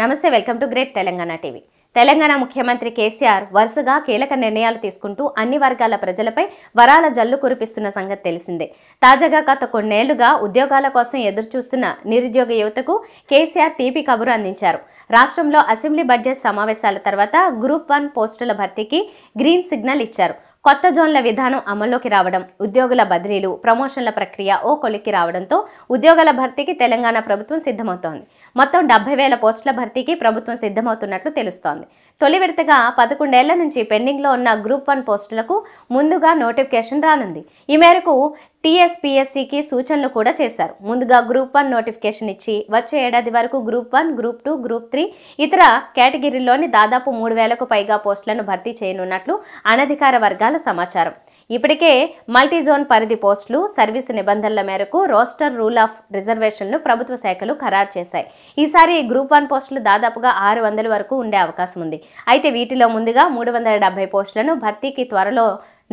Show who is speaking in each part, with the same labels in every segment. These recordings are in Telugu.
Speaker 1: నమస్తే welcome to great Telangana TV Telangana ముఖ్యమంత్రి కేసీఆర్ వరుసగా కీలక నిర్ణయాలు తీసుకుంటూ అన్ని వర్గాల ప్రజలపై వరాల జల్లు కురిపిస్తున్న సంగతి తెలిసిందే తాజాగా గత కొన్నేళ్లుగా ఉద్యోగాల కోసం ఎదురుచూస్తున్న నిరుద్యోగ యువతకు కేసీఆర్ తీపి కబురు అందించారు రాష్ట్రంలో అసెంబ్లీ బడ్జెట్ సమావేశాల తర్వాత గ్రూప్ వన్ పోస్టుల భర్తీకి గ్రీన్ సిగ్నల్ ఇచ్చారు కొత్త జోన్ల విధానం అమల్లోకి రావడం ఉద్యోగుల బదిలీలు ప్రమోషన్ల ప్రక్రియ ఓ కొలిక్కి రావడంతో ఉద్యోగాల భర్తీకి తెలంగాణ ప్రభుత్వం సిద్ధమవుతోంది మొత్తం డెబ్బై వేల పోస్టుల భర్తీకి ప్రభుత్వం సిద్ధమవుతున్నట్లు తెలుస్తోంది తొలి విడతగా పదకొండేళ్ల నుంచి పెండింగ్లో ఉన్న గ్రూప్ వన్ పోస్టులకు ముందుగా నోటిఫికేషన్ రానుంది ఈ మేరకు టీఎస్పీఎస్సీకి సూచనలు కూడా చేశారు ముందుగా గ్రూప్ వన్ నోటిఫికేషన్ ఇచ్చి వచ్చే ఏడాది వరకు group one group two group three ఇతర కేటగిరీలోని దాదాపు మూడు వేలకు పైగా పోస్టులను భర్తీ చేయనున్నట్లు అనధికార వర్గాల సమాచారం ఇప్పటికే మల్టీజోన్ పరిధి పోస్టులు సర్వీసు నిబంధనల మేరకు రోస్టర్ రూల్ ఆఫ్ రిజర్వేషన్లు ప్రభుత్వ శాఖలు ఖరారు చేశాయి ఈసారి గ్రూప్ వన్ పోస్టులు దాదాపుగా ఆరు వందల వరకు ఉండే అవకాశం ఉంది అయితే వీటిలో ముందుగా మూడు వందల డెబ్బై పోస్టులను భర్తీకి త్వరలో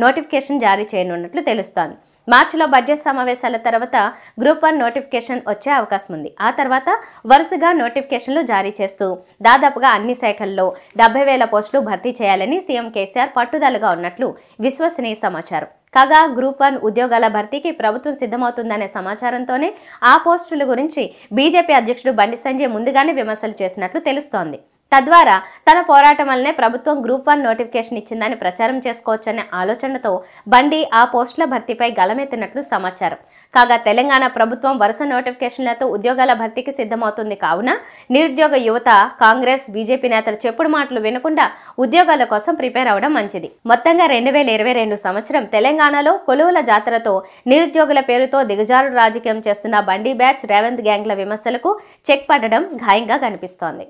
Speaker 1: నోటిఫికేషన్ జారీ చేయనున్నట్లు తెలుస్తోంది మార్చిలో బడ్జెట్ సమావేశాల తర్వాత గ్రూప్ వన్ నోటిఫికేషన్ వచ్చే అవకాశం ఉంది ఆ తర్వాత వరుసగా నోటిఫికేషన్లు జారీ చేస్తూ దాదాపుగా అన్ని శాఖల్లో డెబ్బై వేల పోస్టులు భర్తీ చేయాలని సీఎం కేసీఆర్ పట్టుదలగా ఉన్నట్లు విశ్వసనీయ సమాచారం కాగా గ్రూప్ వన్ ఉద్యోగాల భర్తీకి ప్రభుత్వం సిద్ధమవుతుందనే సమాచారంతోనే ఆ పోస్టుల గురించి బీజేపీ అధ్యక్షుడు బండి సంజయ్ ముందుగానే విమర్శలు చేసినట్లు తెలుస్తోంది తద్వారా తన పోరాటం వల్లనే ప్రభుత్వం గ్రూప్ వన్ నోటిఫికేషన్ ఇచ్చిందని ప్రచారం చేసుకోవచ్చనే ఆలోచనతో బండి ఆ పోస్టుల భర్తీపై గలమెత్తినట్లు సమాచారం కాగా తెలంగాణ ప్రభుత్వం వరుస నోటిఫికేషన్లతో ఉద్యోగాల భర్తీకి సిద్ధమవుతుంది కావున నిరుద్యోగ యువత కాంగ్రెస్ బీజేపీ నేతలు చెప్పుడు మాటలు వినకుండా ఉద్యోగాల కోసం ప్రిపేర్ అవడం మంచిది మొత్తంగా రెండు వేల ఇరవై రెండు సంవత్సరం తెలంగాణలో కొలువుల జాతరతో నిరుద్యోగుల పేరుతో దిగజారు రాజకీయం చేస్తున్న బండి బ్యాచ్ రేవంత్ గ్యాంగ్ల విమర్శలకు చెక్ పడడం ఘాయంగా కనిపిస్తోంది